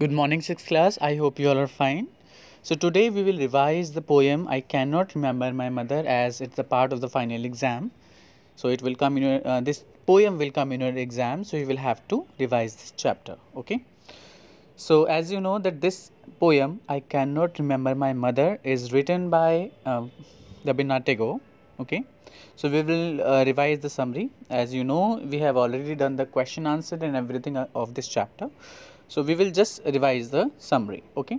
Good morning, 6th class. I hope you all are fine. So today we will revise the poem I cannot remember my mother as it's a part of the final exam. So it will come in your, uh, this poem will come in your exam. So you will have to revise this chapter. Okay. So as you know that this poem I cannot remember my mother is written by uh, Rabindranath Tagore. Okay. So we will uh, revise the summary. As you know, we have already done the question answer and everything uh, of this chapter. So we will just revise the summary okay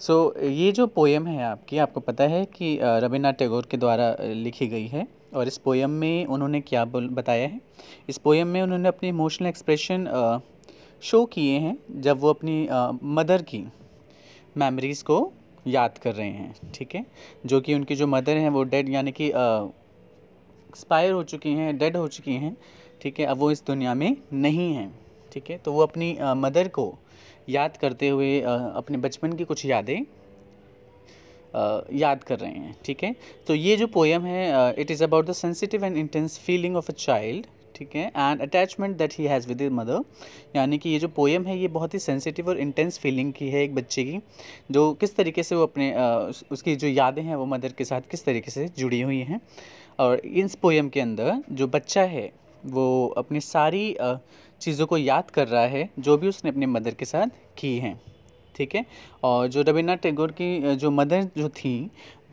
so ये जो poem है आपकी आपको पता है कि रविन्द्रनाथ टैगोर के द्वारा लिखी गई है और इस पोएम में उन्होंने क्या बोल बताया है इस पोएम में उन्होंने अपने इमोशनल एक्सप्रेशन शो किए हैं जब वो अपनी आ, मदर की मेमोरीज़ को याद कर रहे हैं ठीक है जो कि उनकी जो मदर हैं वो डेड यानी कि एक्सपायर हो चुकी हैं डेड हो चुकी हैं ठीक है अब वो इस दुनिया में नहीं हैं ठीक है तो वो अपनी मदर को याद करते हुए अपने बचपन की कुछ यादें याद कर रहे हैं ठीक है तो ये जो पोएम है it is about the sensitive and intense feeling of a child ठीक है and attachment that he has with mother यानी कि ये जो पोएम है ये बहुत ही सेंसिटिव और इंटेंस फीलिंग की है एक बच्चे की जो किस तरीके से वो अपने उसकी जो यादें हैं वो मदर के साथ किस तरीके से जुड़ी हुई हैं और इस पोएम के अंदर जो बच्चा है वो अपनी सारी चीज़ों को याद कर रहा है जो भी उसने अपने मदर के साथ की हैं ठीक है और जो रविन्द्रनाथ टैगोर की जो मदर जो थी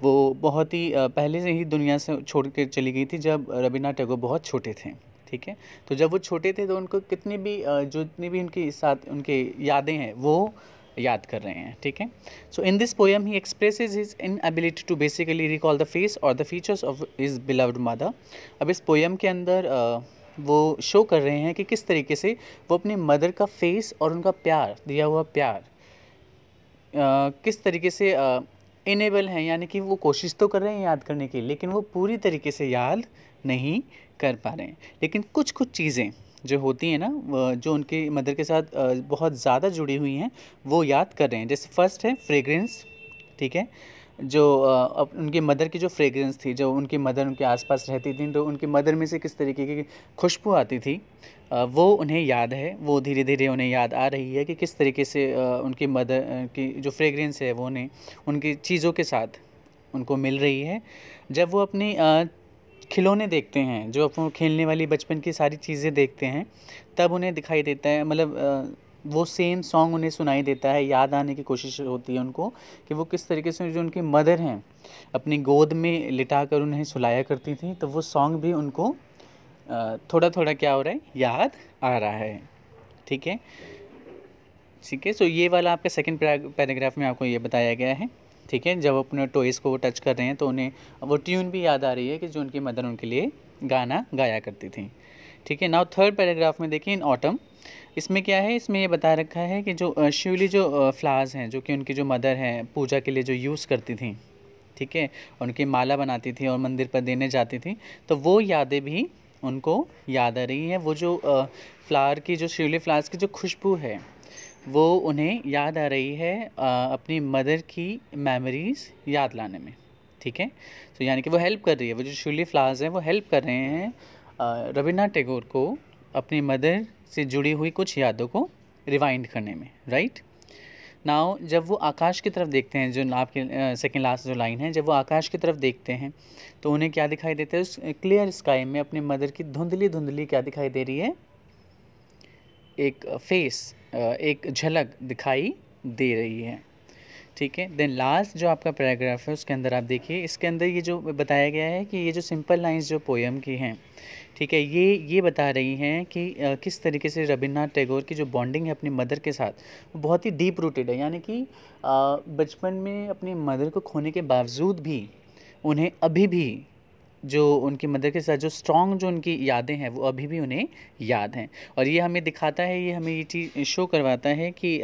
वो बहुत ही पहले से ही दुनिया से छोड़ कर चली गई थी जब रविन्द्रनाथ टैगोर बहुत छोटे थे ठीक है तो जब वो छोटे थे तो उनको कितनी भी जो जितनी भी उनकी साथ उनके यादें हैं वो याद कर रहे हैं ठीक है so in this poem he expresses his inability to basically recall the face और the features of his beloved mother अब इस पोएम के अंदर uh, वो शो कर रहे हैं कि किस तरीके से वो अपने मदर का फेस और उनका प्यार दिया हुआ प्यार आ, किस तरीके से इनेबल हैं यानी कि वो कोशिश तो कर रहे हैं याद करने की लेकिन वो पूरी तरीके से याद नहीं कर पा रहे हैं लेकिन कुछ कुछ चीज़ें जो होती हैं ना जो उनके मदर के साथ बहुत ज़्यादा जुड़ी हुई हैं वो याद कर रहे हैं जैसे फर्स्ट है फ्रेगरेंस ठीक है जो उनकी मदर की जो फ्रेगरेंस थी जो उनकी मदर उनके आसपास रहती थी तो उनकी मदर में से किस तरीके की खुशबू आती थी वो उन्हें याद है वो धीरे धीरे उन्हें याद आ रही है कि किस तरीके से उनकी मदर की जो फ्रेगरेंस है वो उन्हें उनकी चीज़ों के साथ उनको मिल रही है जब वो अपनी खिलौने देखते हैं जो अपने खेलने वाली बचपन की सारी चीज़ें देखते हैं तब उन्हें दिखाई देता है मतलब वो सेम सॉन्ग उन्हें सुनाई देता है याद आने की कोशिश होती है उनको कि वो किस तरीके से जो उनकी मदर हैं अपनी गोद में लिटा कर उन्हें सुलाया करती थी तो वो सॉन्ग भी उनको थोड़ा थोड़ा क्या हो रहा है याद आ रहा है ठीक है ठीक है सो ये वाला आपका सेकेंड पैराग्राफ में आपको ये बताया गया है ठीक है जब अपने टॉयज़ को वो टच कर रहे हैं तो उन्हें वो ट्यून भी याद आ रही है कि जो उनकी मदर उनके लिए गाना गाया करती थी ठीक है नाउ थर्ड पैराग्राफ में देखिए इन ऑटम इसमें क्या है इसमें ये बता रखा है कि जो शिवली जो फ्लावर्स हैं जो कि उनकी जो मदर हैं पूजा के लिए जो यूज़ करती थीं ठीक है उनकी माला बनाती थी और मंदिर पर देने जाती थी तो वो यादें भी उनको याद आ रही हैं वो जो फ्लावर की जो शिवली फ्लावर्स की जो खुशबू है वो उन्हें याद आ रही है अपनी मदर की मेमोरीज़ याद लाने में ठीक है तो यानी कि वो हेल्प कर रही है वो जो शिवली फ्लावर्स हैं वो हेल्प कर रहे हैं रविन्द्रनाथ टैगोर को अपनी मदर से जुड़ी हुई कुछ यादों को रिवाइंड करने में राइट नाउ जब वो आकाश की तरफ देखते हैं जो आपके सेकेंड लास्ट जो लाइन है जब वो आकाश की तरफ देखते हैं तो उन्हें क्या दिखाई देता है उस क्लियर स्काई में अपने मदर की धुंधली धुंधली क्या दिखाई दे रही है एक फेस एक झलक दिखाई दे रही है ठीक है देन लास्ट जो आपका पैराग्राफ है उसके अंदर आप देखिए इसके अंदर ये जो बताया गया है कि ये जो सिंपल लाइंस जो पोएम की हैं ठीक है ये ये बता रही हैं कि आ, किस तरीके से रविन्द्रनाथ टैगोर की जो बॉन्डिंग है अपनी मदर के साथ वो बहुत ही डीप रूटेड है यानी कि बचपन में अपनी मदर को खोने के बावजूद भी उन्हें अभी भी जो उनकी मदर के साथ जो स्ट्रॉन्ग जो उनकी यादें हैं वो अभी भी उन्हें याद हैं और ये हमें दिखाता है ये हमें ये चीज़ शो करवाता है कि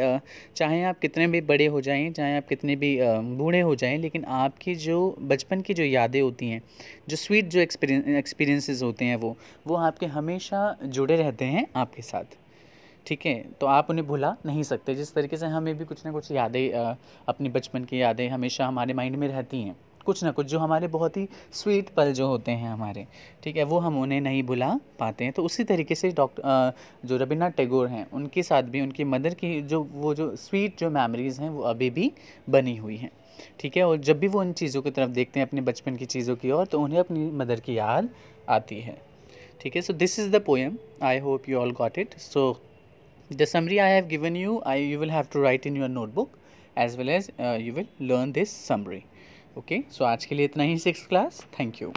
चाहे आप कितने भी बड़े हो जाएं चाहे आप कितने भी बूढ़े हो जाएं लेकिन आपकी जो बचपन की जो यादें होती हैं जो स्वीट जो एक्सपीरियंसेस होते हैं वो वो आपके हमेशा जुड़े रहते हैं आपके साथ ठीक है तो आप उन्हें भुला नहीं सकते जिस तरीके से हमें भी कुछ ना कुछ यादें अपनी बचपन की यादें हमेशा हमारे माइंड में रहती हैं कुछ ना कुछ जो हमारे बहुत ही स्वीट पल जो होते हैं हमारे ठीक है वो हम उन्हें नहीं भुला पाते हैं तो उसी तरीके से डॉक्टर जो रविन्द्रनाथ टैगोर हैं उनके साथ भी उनकी मदर की जो वो जो स्वीट जो मेमोरीज़ हैं वो अभी भी बनी हुई हैं ठीक है और जब भी वो उन चीज़ों की तरफ देखते हैं अपने बचपन की चीज़ों की ओर तो उन्हें अपनी मदर की याद आती है ठीक है so this is the poem I hope you all got it so the summary I have given you I you will have to write in your notebook as well as you will learn this summary okay so आज के लिए इतना ही six class thank you